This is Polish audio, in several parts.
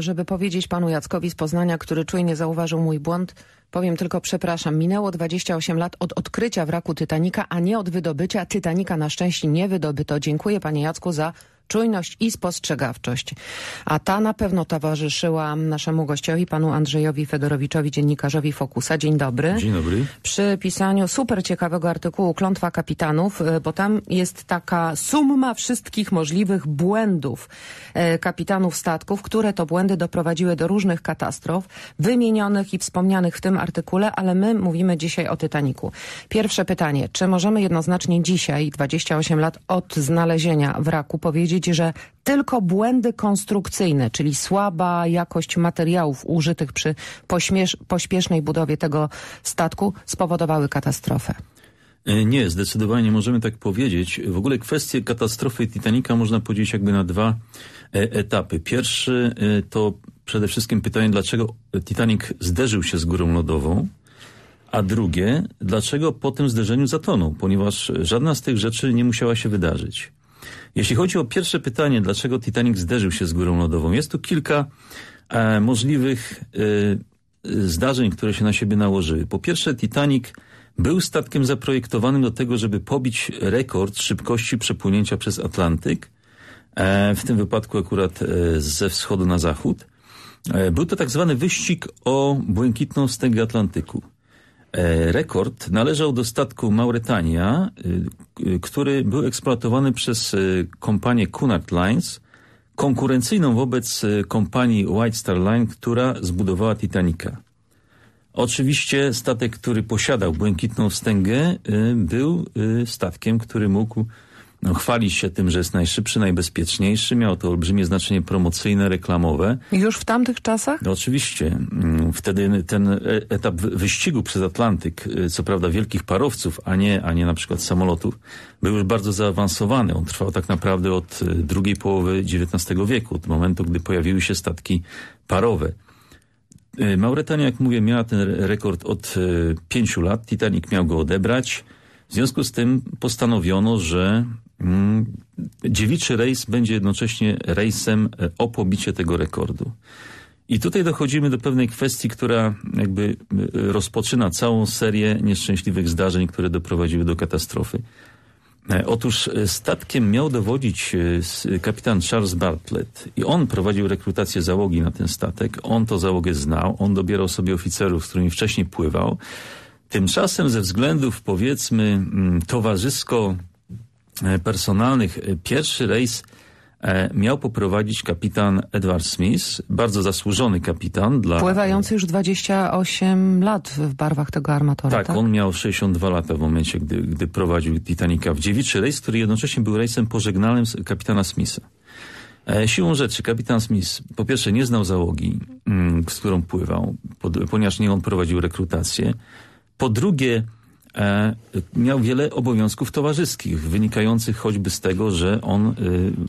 Żeby powiedzieć panu Jackowi z Poznania, który czujnie zauważył mój błąd, powiem tylko przepraszam. Minęło 28 lat od odkrycia wraku Tytanika, a nie od wydobycia. Tytanika na szczęście nie wydobyto. Dziękuję panie Jacku za czujność i spostrzegawczość. A ta na pewno towarzyszyła naszemu gościowi, panu Andrzejowi Fedorowiczowi, dziennikarzowi Fokusa. Dzień dobry. Dzień dobry. Przy pisaniu super ciekawego artykułu Klątwa Kapitanów, e, bo tam jest taka summa wszystkich możliwych błędów e, kapitanów statków, które to błędy doprowadziły do różnych katastrof, wymienionych i wspomnianych w tym artykule, ale my mówimy dzisiaj o Tytaniku. Pierwsze pytanie, czy możemy jednoznacznie dzisiaj, 28 lat od znalezienia wraku, powiedzieć, powiedzieć, że tylko błędy konstrukcyjne, czyli słaba jakość materiałów użytych przy pośpiesznej budowie tego statku spowodowały katastrofę. E, nie, zdecydowanie możemy tak powiedzieć. W ogóle kwestię katastrofy Titanica można podzielić jakby na dwa e, etapy. Pierwszy e, to przede wszystkim pytanie, dlaczego Titanic zderzył się z górą lodową, a drugie, dlaczego po tym zderzeniu zatonął, ponieważ żadna z tych rzeczy nie musiała się wydarzyć. Jeśli chodzi o pierwsze pytanie, dlaczego Titanic zderzył się z górą lodową, jest tu kilka e, możliwych e, e, zdarzeń, które się na siebie nałożyły. Po pierwsze, Titanic był statkiem zaprojektowanym do tego, żeby pobić rekord szybkości przepłynięcia przez Atlantyk, e, w tym wypadku akurat e, ze wschodu na zachód. E, był to tak zwany wyścig o błękitną wstęgę Atlantyku. E, rekord należał do statku Mauretania, e, który był eksploatowany przez e, kompanię Cunard Lines, konkurencyjną wobec kompanii White Star Line, która zbudowała Titanica. Oczywiście statek, który posiadał błękitną wstęgę, był statkiem, który mógł no, chwali się tym, że jest najszybszy, najbezpieczniejszy. Miał to olbrzymie znaczenie promocyjne, reklamowe. Już w tamtych czasach? No, oczywiście. Mm, wtedy ten e, etap wyścigu przez Atlantyk, y, co prawda wielkich parowców, a nie, a nie na przykład samolotów, był już bardzo zaawansowany. On trwał tak naprawdę od y, drugiej połowy XIX wieku, od momentu, gdy pojawiły się statki parowe. Y, Mauretania, jak mówię, miała ten rekord od pięciu lat. Titanic miał go odebrać. W związku z tym postanowiono, że Mm, dziewiczy rejs będzie jednocześnie rejsem e, o pobicie tego rekordu. I tutaj dochodzimy do pewnej kwestii, która jakby e, rozpoczyna całą serię nieszczęśliwych zdarzeń, które doprowadziły do katastrofy. E, otóż statkiem miał dowodzić kapitan Charles Bartlett i on prowadził rekrutację załogi na ten statek. On to załogę znał, on dobierał sobie oficerów, z którymi wcześniej pływał. Tymczasem ze względów powiedzmy mm, towarzysko E, personalnych. E, pierwszy rejs e, miał poprowadzić kapitan Edward Smith, bardzo zasłużony kapitan. dla Pływający już 28 lat w barwach tego armatora. Tak, tak? on miał 62 lata w momencie, gdy, gdy prowadził Titanica w dziewiczy rejs, który jednocześnie był rejsem pożegnalnym kapitana Smitha. Siłą rzeczy kapitan Smith po pierwsze nie znał załogi, mm, z którą pływał, ponieważ nie on prowadził rekrutację. Po drugie E, miał wiele obowiązków towarzyskich, wynikających choćby z tego, że on e,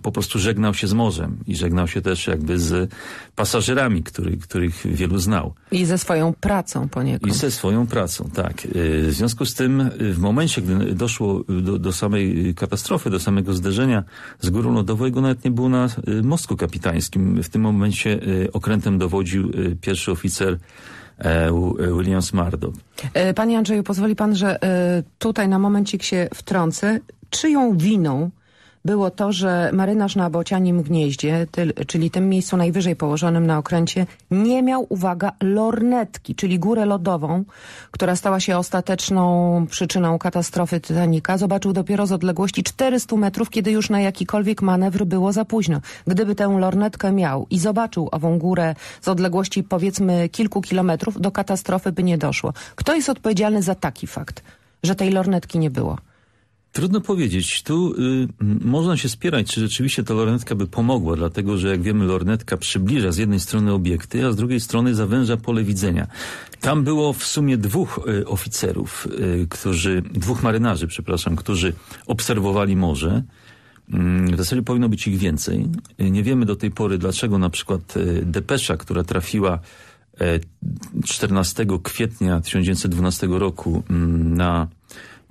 po prostu żegnał się z morzem i żegnał się też jakby z pasażerami, który, których wielu znał. I ze swoją pracą poniekąd. I ze swoją pracą, tak. E, w związku z tym w momencie, gdy doszło do, do samej katastrofy, do samego zderzenia z górą lodową, jego nawet nie było na mostku kapitańskim. W tym momencie okrętem dowodził pierwszy oficer E, e, William Mardov. E, panie Andrzeju, pozwoli pan, że tutaj na momencik się wtrącę. Czyją winą było to, że marynarz na Bocianim Gnieździe, czyli tym miejscu najwyżej położonym na okręcie, nie miał, uwaga, lornetki, czyli górę lodową, która stała się ostateczną przyczyną katastrofy Titanika. Zobaczył dopiero z odległości 400 metrów, kiedy już na jakikolwiek manewr było za późno. Gdyby tę lornetkę miał i zobaczył ową górę z odległości powiedzmy kilku kilometrów, do katastrofy by nie doszło. Kto jest odpowiedzialny za taki fakt, że tej lornetki nie było? Trudno powiedzieć. Tu y, można się spierać, czy rzeczywiście ta lornetka by pomogła, dlatego że jak wiemy lornetka przybliża z jednej strony obiekty, a z drugiej strony zawęża pole widzenia. Tam było w sumie dwóch y, oficerów, y, którzy, dwóch marynarzy, przepraszam, którzy obserwowali morze. Mm, w zasadzie powinno być ich więcej. Y, nie wiemy do tej pory, dlaczego na przykład y, depesza, która trafiła 14 e, kwietnia 1912 roku mm, na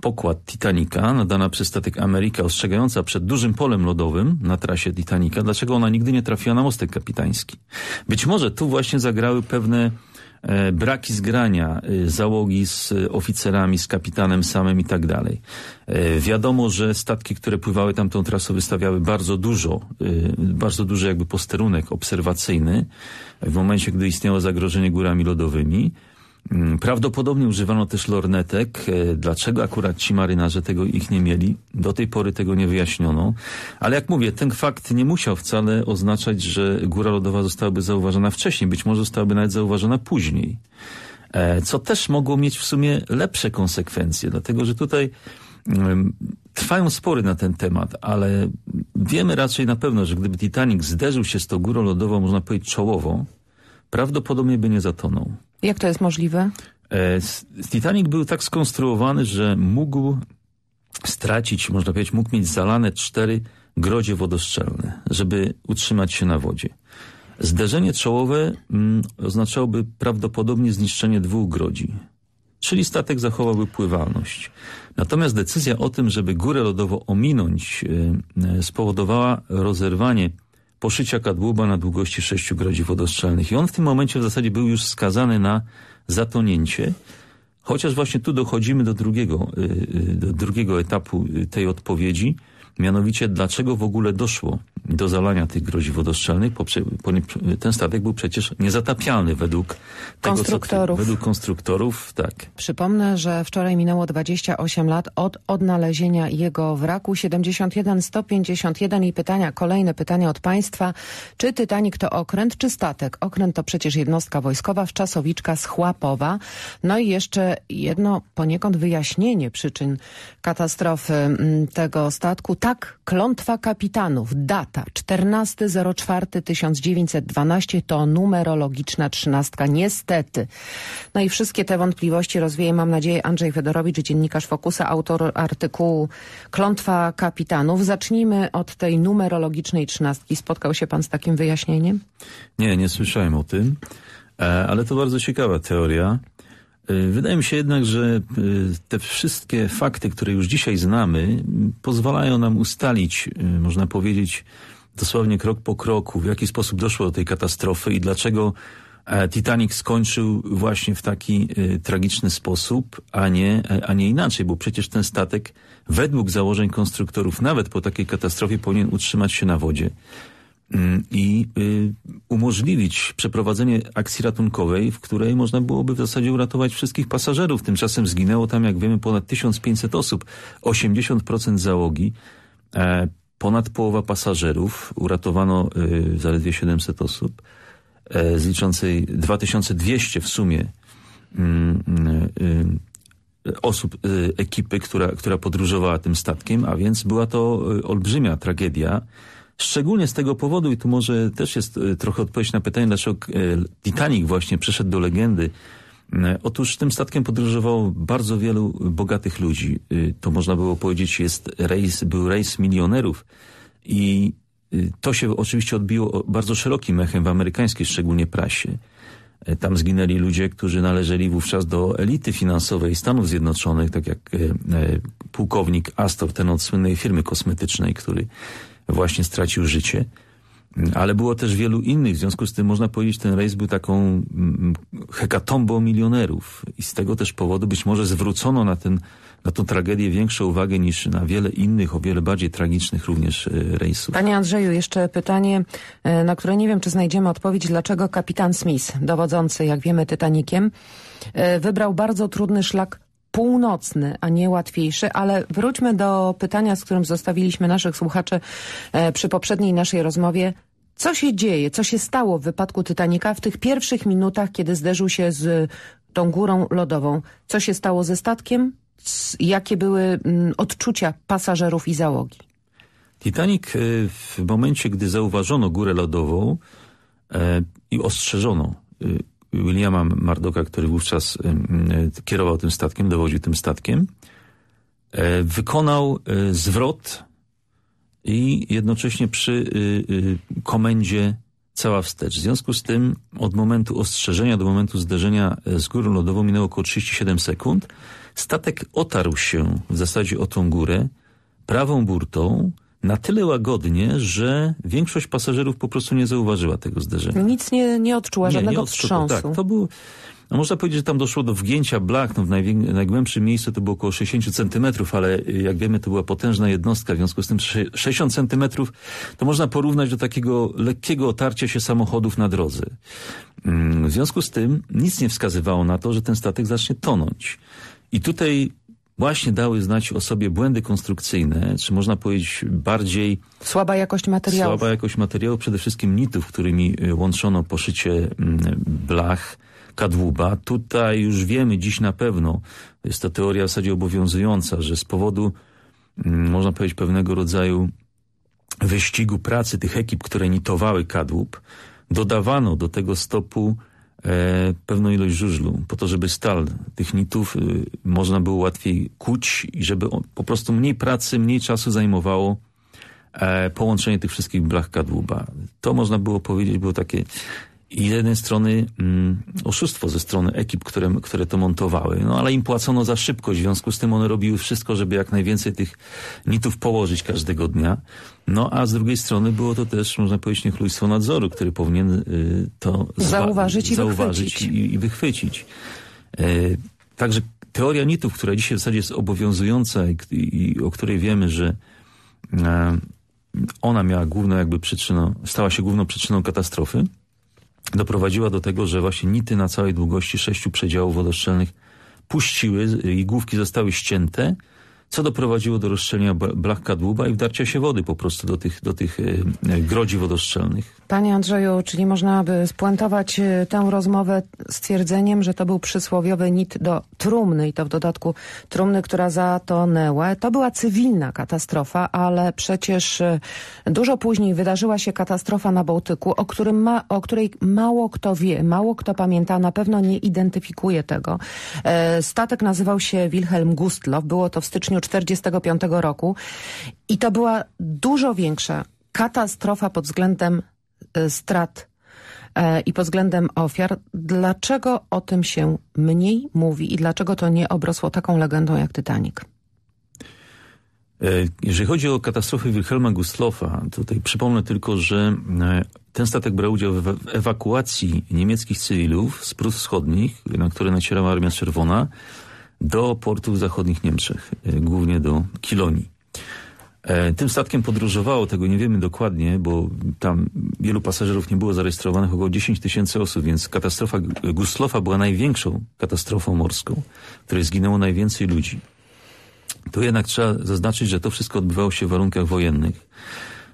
pokład Titanica, nadana przez statek Ameryka ostrzegająca przed dużym polem lodowym na trasie Titanica, dlaczego ona nigdy nie trafiła na mostek kapitański. Być może tu właśnie zagrały pewne e, braki zgrania e, załogi z oficerami, z kapitanem samym i tak dalej. E, wiadomo, że statki, które pływały tamtą trasą wystawiały bardzo dużo, bardzo duży jakby posterunek obserwacyjny w momencie, gdy istniało zagrożenie górami lodowymi. Mm, prawdopodobnie używano też lornetek. E, dlaczego akurat ci marynarze tego ich nie mieli? Do tej pory tego nie wyjaśniono. Ale jak mówię, ten fakt nie musiał wcale oznaczać, że góra lodowa zostałaby zauważona wcześniej. Być może zostałaby nawet zauważona później. E, co też mogło mieć w sumie lepsze konsekwencje, dlatego że tutaj mm, Trwają spory na ten temat, ale wiemy raczej na pewno, że gdyby Titanic zderzył się z tą górą lodową, można powiedzieć czołową, prawdopodobnie by nie zatonął. Jak to jest możliwe? E, Titanic był tak skonstruowany, że mógł stracić, można powiedzieć, mógł mieć zalane cztery grodzie wodoszczelne, żeby utrzymać się na wodzie. Zderzenie czołowe mm, oznaczałoby prawdopodobnie zniszczenie dwóch grodzi, czyli statek zachowałby pływalność. Natomiast decyzja o tym, żeby górę lodową ominąć, e, e, spowodowała rozerwanie poszycia kadłuba na długości 6 grodzi wodostrzelnych. I on w tym momencie w zasadzie był już skazany na zatonięcie, chociaż właśnie tu dochodzimy do drugiego, y, y, do drugiego etapu y, tej odpowiedzi, mianowicie dlaczego w ogóle doszło do zalania tych grozi wodostrzelnych, ten statek był przecież niezatapialny według tego, konstruktorów. Co, według konstruktorów, tak. Przypomnę, że wczoraj minęło 28 lat od odnalezienia jego wraku 71 151 i pytania, kolejne pytania od państwa. Czy tytanik to okręt czy statek? Okręt to przecież jednostka wojskowa, wczasowiczka schłapowa. No i jeszcze jedno poniekąd wyjaśnienie przyczyn katastrofy mm, tego statku. Tak, klątwa kapitanów, dat lata. 14.04.1912 to numerologiczna trzynastka, niestety. No i wszystkie te wątpliwości rozwieje, mam nadzieję, Andrzej Fedorowicz, dziennikarz Fokusa, autor artykułu Klątwa Kapitanów. Zacznijmy od tej numerologicznej trzynastki. Spotkał się pan z takim wyjaśnieniem? Nie, nie słyszałem o tym, e, ale to bardzo ciekawa teoria. Y, wydaje mi się jednak, że y, te wszystkie fakty, które już dzisiaj znamy, pozwalają nam ustalić, y, można powiedzieć, dosłownie krok po kroku, w jaki sposób doszło do tej katastrofy i dlaczego e, Titanic skończył właśnie w taki tragiczny sposób, a nie, e, a nie inaczej, bo przecież ten statek według założeń konstruktorów, nawet po takiej katastrofie, powinien utrzymać się na wodzie. Mm, i y, umożliwić przeprowadzenie akcji ratunkowej, w której można byłoby w zasadzie uratować wszystkich pasażerów. Tymczasem zginęło tam, jak wiemy, ponad 1500 osób, 80% załogi, e, ponad połowa pasażerów, uratowano y, zaledwie 700 osób, e, z liczącej 2200 w sumie mm, y, osób, ekipy, która, która podróżowała tym statkiem, a więc była to olbrzymia tragedia, Szczególnie z tego powodu, i tu może też jest e, trochę odpowiedź na pytanie, dlaczego e, Titanic właśnie przeszedł do legendy. E, otóż tym statkiem podróżowało bardzo wielu bogatych ludzi. To można było powiedzieć, jest rejs, był rejs milionerów. I to się oczywiście odbiło bardzo szerokim echem w amerykańskiej szczególnie prasie. Tam zginęli ludzie, którzy należeli wówczas do elity finansowej Stanów Zjednoczonych, tak jak pułkownik Astor, ten od słynnej firmy kosmetycznej, który właśnie stracił życie. Ale było też wielu innych, w związku z tym można powiedzieć, ten rejs był taką mm, mm, hekatombą milionerów i z tego też powodu być może zwrócono na, ten, na tą tragedię większą uwagę niż na wiele innych, o wiele bardziej tragicznych również e, rejsów. Panie Andrzeju, jeszcze pytanie, e, na które nie wiem, czy znajdziemy odpowiedź, dlaczego kapitan Smith, dowodzący, jak wiemy, Titanikiem, e, wybrał bardzo trudny szlak północny, a nie łatwiejszy, ale wróćmy do pytania, z którym zostawiliśmy naszych słuchaczy e, przy poprzedniej naszej rozmowie. Co się dzieje, co się stało w wypadku Titanic'a w tych pierwszych minutach, kiedy zderzył się z tą górą lodową? Co się stało ze statkiem? Jakie były mm, odczucia pasażerów i załogi? Titanic e, w momencie, gdy zauważono górę lodową e, i ostrzeżono Williama Mardoka, który wówczas kierował tym statkiem, dowodził tym statkiem, e, wykonał e, zwrot i jednocześnie przy y, y, komendzie cała wstecz. W związku z tym od momentu ostrzeżenia do momentu zderzenia e, z górą lodową minęło około 37 sekund. Statek otarł się w zasadzie o tą górę prawą burtą, na tyle łagodnie, że większość pasażerów po prostu nie zauważyła tego zderzenia. Nic nie, nie odczuła, nie, żadnego nie odczuła, wstrząsu. Tak, to był... No można powiedzieć, że tam doszło do wgięcia blak. No w najgłębszym miejscu to było około 60 centymetrów, ale jak wiemy, to była potężna jednostka. W związku z tym 60 centymetrów to można porównać do takiego lekkiego otarcia się samochodów na drodze. Mm, w związku z tym nic nie wskazywało na to, że ten statek zacznie tonąć. I tutaj właśnie dały znać o sobie błędy konstrukcyjne, czy można powiedzieć bardziej... Słaba jakość materiału. Słaba jakość materiału, przede wszystkim nitów, którymi łączono poszycie mm, blach kadłuba. Tutaj już wiemy dziś na pewno, jest to teoria w zasadzie obowiązująca, że z powodu, mm, można powiedzieć, pewnego rodzaju wyścigu pracy tych ekip, które nitowały kadłub, dodawano do tego stopu E, pewną ilość żużlu, po to, żeby stal tych nitów y, można było łatwiej kuć i żeby po prostu mniej pracy, mniej czasu zajmowało e, połączenie tych wszystkich blach kadłuba. To można było powiedzieć, było takie i z jednej strony mm, oszustwo ze strony ekip, które, które to montowały, no ale im płacono za szybko, w związku z tym one robiły wszystko, żeby jak najwięcej tych nitów położyć każdego dnia. No a z drugiej strony było to też, można powiedzieć, niechlujstwo nadzoru, który powinien y, to zauważyć, i zauważyć wychwycić. I, i wychwycić. E, także teoria nitów, która dzisiaj w zasadzie jest obowiązująca i, i o której wiemy, że y, ona miała główną jakby przyczyną, stała się główną przyczyną katastrofy, doprowadziła do tego, że właśnie nity na całej długości sześciu przedziałów wodoszczelnych puściły i główki zostały ścięte, co doprowadziło do rozszczelnia blachka kadłuba i wdarcia się wody po prostu do tych, do tych e, e, grodzi wodoszczelnych. Panie Andrzeju, czyli można by spuentować e, tę rozmowę stwierdzeniem, że to był przysłowiowy nit do trumny i to w dodatku trumny, która zatonęła. To była cywilna katastrofa, ale przecież dużo później wydarzyła się katastrofa na Bałtyku, o, którym ma, o której mało kto wie, mało kto pamięta, na pewno nie identyfikuje tego. Statek nazywał się Wilhelm Gustloff, było to w styczniu 1945 roku i to była dużo większa katastrofa pod względem e, strat e, i pod względem ofiar. Dlaczego o tym się mniej mówi i dlaczego to nie obrosło taką legendą jak Titanic? E, jeżeli chodzi o katastrofę Wilhelma Gustlofa, tutaj przypomnę tylko, że ten statek brał udział w ewakuacji niemieckich cywilów z Prus Wschodnich, na które nacierała Armia Czerwona do portów zachodnich Niemczech, y, głównie do Kilonii. E, tym statkiem podróżowało, tego nie wiemy dokładnie, bo tam wielu pasażerów nie było zarejestrowanych, około 10 tysięcy osób, więc katastrofa e, Gustlofa była największą katastrofą morską, w której zginęło najwięcej ludzi. Tu jednak trzeba zaznaczyć, że to wszystko odbywało się w warunkach wojennych.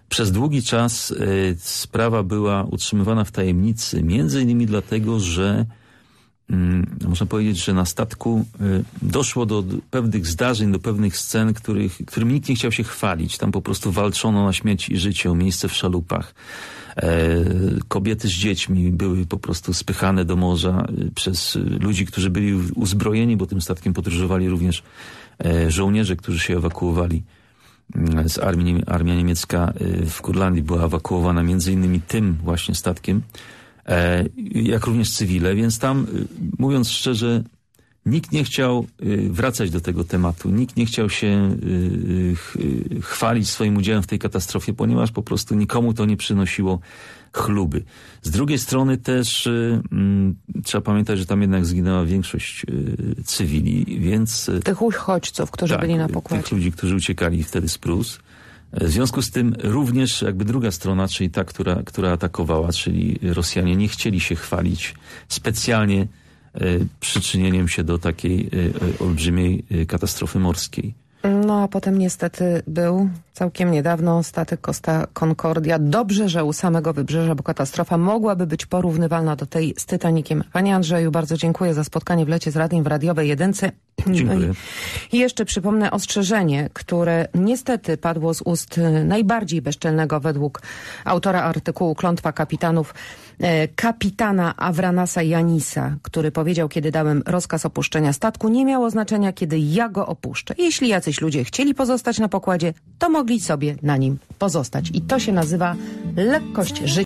Przez długi czas e, sprawa była utrzymywana w tajemnicy, między innymi dlatego, że można mm, powiedzieć, że na statku y, doszło do pewnych zdarzeń, do pewnych scen, których, którym nikt nie chciał się chwalić. Tam po prostu walczono na śmierć i życie o miejsce w szalupach. E, kobiety z dziećmi były po prostu spychane do morza y, przez y, ludzi, którzy byli uzbrojeni, bo tym statkiem podróżowali również e, żołnierze, którzy się ewakuowali mm, z armii, armia niemiecka w Kurlandii była ewakuowana między innymi tym właśnie statkiem. E, jak również cywile, więc tam, y, mówiąc szczerze, nikt nie chciał y, wracać do tego tematu, nikt nie chciał się y, chwalić swoim udziałem w tej katastrofie, ponieważ po prostu nikomu to nie przynosiło chluby. Z drugiej strony też mm, trzeba pamiętać, że tam jednak zginęła większość cywili, więc... Tych uchodźców, którzy tak, byli na pokładzie. Tych ludzi, którzy uciekali wtedy z Prus. W związku z tym również jakby druga strona, czyli ta, która, która atakowała, czyli Rosjanie nie chcieli się chwalić specjalnie e, przyczynieniem się do takiej e, e, olbrzymiej katastrofy morskiej. No a potem niestety był całkiem niedawno statek Costa Concordia. Dobrze, że u samego wybrzeża, bo katastrofa mogłaby być porównywalna do tej z Titanikiem. Panie Andrzeju, bardzo dziękuję za spotkanie w lecie z Radiem w Radiowej Jedynce. No dziękuję. I jeszcze przypomnę ostrzeżenie, które niestety padło z ust najbardziej bezczelnego według autora artykułu Klątwa Kapitanów E, kapitana Avranasa Janisa, który powiedział, kiedy dałem rozkaz opuszczenia statku, nie miało znaczenia, kiedy ja go opuszczę. Jeśli jacyś ludzie chcieli pozostać na pokładzie, to mogli sobie na nim pozostać. I to się nazywa lekkość życia.